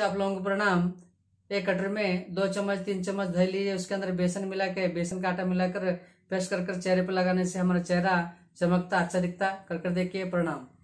आप लोगों को प्रणाम एक कटर में दो चम्मच तीन चम्मच दही लीजिए उसके अंदर बेसन मिला के बेसन का आटा मिलाकर पेस्ट कर कर चेहरे पर लगाने से हमारा चेहरा चमकता अच्छा दिखता कर कर देखिए प्रणाम